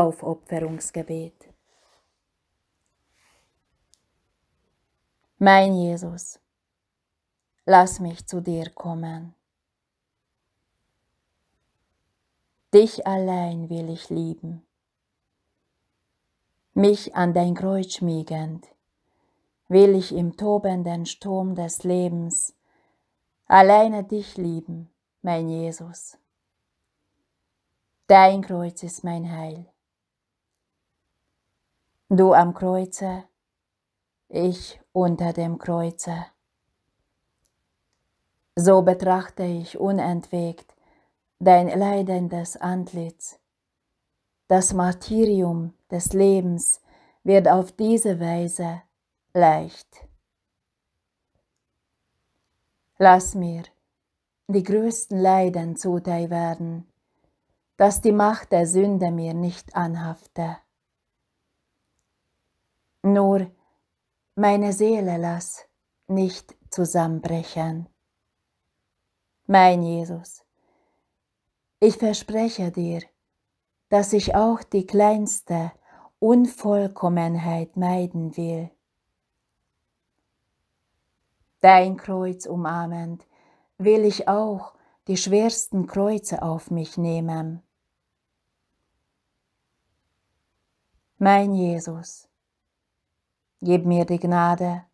Aufopferungsgebet. Mein Jesus, lass mich zu dir kommen. Dich allein will ich lieben, mich an dein Kreuz schmiegend, will ich im tobenden Sturm des Lebens alleine dich lieben, mein Jesus. Dein Kreuz ist mein Heil. Du am Kreuze, ich unter dem Kreuze. So betrachte ich unentwegt dein leidendes Antlitz. Das Martyrium des Lebens wird auf diese Weise leicht. Lass mir die größten Leiden zuteil werden, dass die Macht der Sünde mir nicht anhafte. Nur meine Seele lass nicht zusammenbrechen. Mein Jesus, ich verspreche dir, dass ich auch die kleinste Unvollkommenheit meiden will. Dein Kreuz umarmend will ich auch die schwersten Kreuze auf mich nehmen. Mein Jesus, Gib mir die Gnade,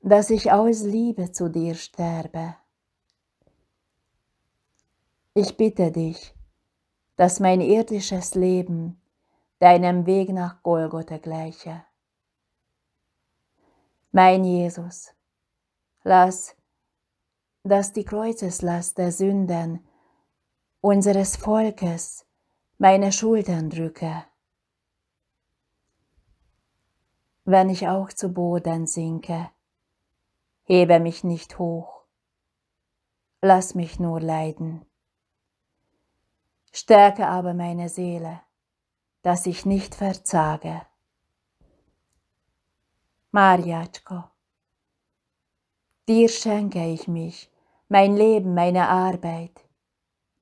dass ich aus Liebe zu dir sterbe. Ich bitte dich, dass mein irdisches Leben deinem Weg nach Golgotha gleiche. Mein Jesus, lass, dass die Kreuzeslast der Sünden unseres Volkes meine Schultern drücke wenn ich auch zu Boden sinke. Hebe mich nicht hoch, lass mich nur leiden. Stärke aber meine Seele, dass ich nicht verzage. Mariatschko, dir schenke ich mich, mein Leben, meine Arbeit,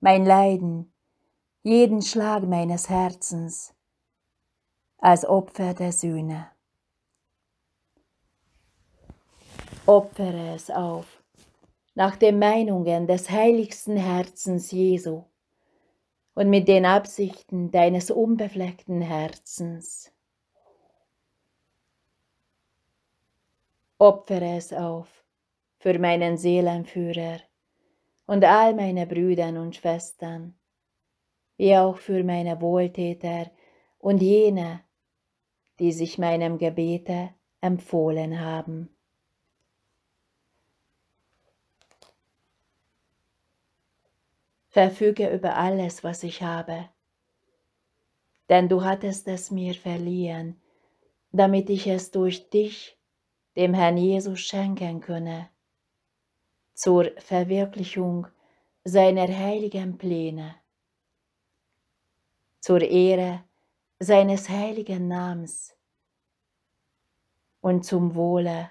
mein Leiden, jeden Schlag meines Herzens, als Opfer der Sühne. opfere es auf, nach den Meinungen des heiligsten Herzens Jesu und mit den Absichten deines unbefleckten Herzens. Opfere es auf für meinen Seelenführer und all meine Brüder und Schwestern, wie auch für meine Wohltäter und jene, die sich meinem Gebete empfohlen haben. verfüge über alles, was ich habe. Denn du hattest es mir verliehen, damit ich es durch dich, dem Herrn Jesus, schenken könne, zur Verwirklichung seiner heiligen Pläne, zur Ehre seines heiligen Namens und zum Wohle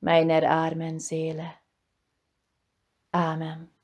meiner armen Seele. Amen.